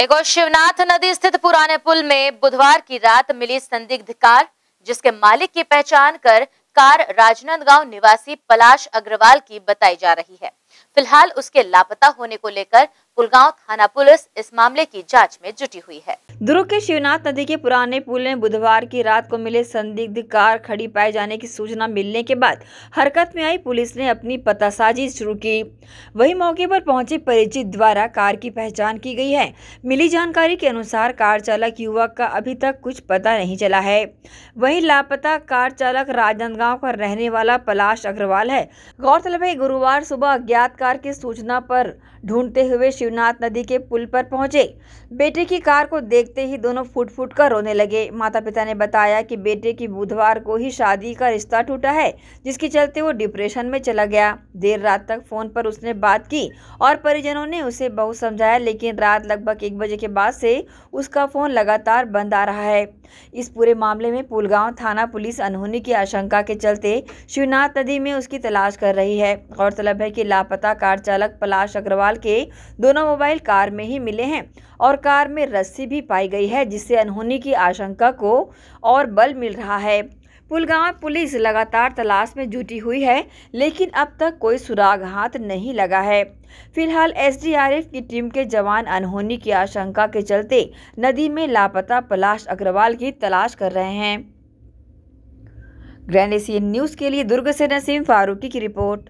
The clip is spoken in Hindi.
एक और शिवनाथ नदी स्थित पुराने पुल में बुधवार की रात मिली संदिग्ध कार जिसके मालिक की पहचान कर कार राजनांदगांव निवासी पलाश अग्रवाल की बताई जा रही है फिलहाल उसके लापता होने को लेकर पुलगांव थाना पुलिस इस मामले की जांच में जुटी हुई है दुर्ग के शिवनाथ नदी के पुराने पुल में बुधवार की रात को मिले संदिग्ध कार खड़ी पाए जाने की सूचना मिलने के बाद हरकत में आई पुलिस ने अपनी पतासाजी शुरू की वही मौके पर पहुंचे परिचित द्वारा कार की पहचान की गई है मिली जानकारी के अनुसार कार चालक युवक का अभी तक कुछ पता नहीं चला है वही लापता कार चालक राजनांदगांव का रहने वाला पलाश अग्रवाल है गौरतलब है गुरुवार सुबह अज्ञात कार की सूचना पर ढूंढते हुए शिवनाथ नदी के पुल पर पहुंचे बेटे की कार को देख देखते ही दोनों फूट फूट कर रोने लगे माता पिता ने बताया कि बेटे की बुधवार को ही शादी का रिश्ता टूटा है जिसके चलते वो डिप्रेशन में चला गया देर रात तक फ़ोन पर उसने बात की और परिजनों ने उसे बहुत समझाया लेकिन रात लगभग एक बजे के बाद से उसका फ़ोन लगातार बंद आ रहा है इस पूरे मामले में पुलगांव थाना पुलिस अनहोनी की आशंका के चलते शिवनाथ नदी में उसकी तलाश कर रही है गौरतलब है कि लापता कार चालक पलाश अग्रवाल के दोनों मोबाइल कार में ही मिले हैं और कार में रस्सी भी पाई पाई गई है जिससे अनहोनी की आशंका को और बल मिल रहा है पुलगांव पुलिस लगातार तलाश में जुटी हुई है लेकिन अब तक कोई सुराग हाथ नहीं लगा है फिलहाल एसडीआरएफ की टीम के जवान अनहोनी की आशंका के चलते नदी में लापता पलाश अग्रवाल की तलाश कर रहे हैं ग्रैंड एशियन न्यूज़ के लिए दुर्ग से नसीम फारूकी की रिपोर्ट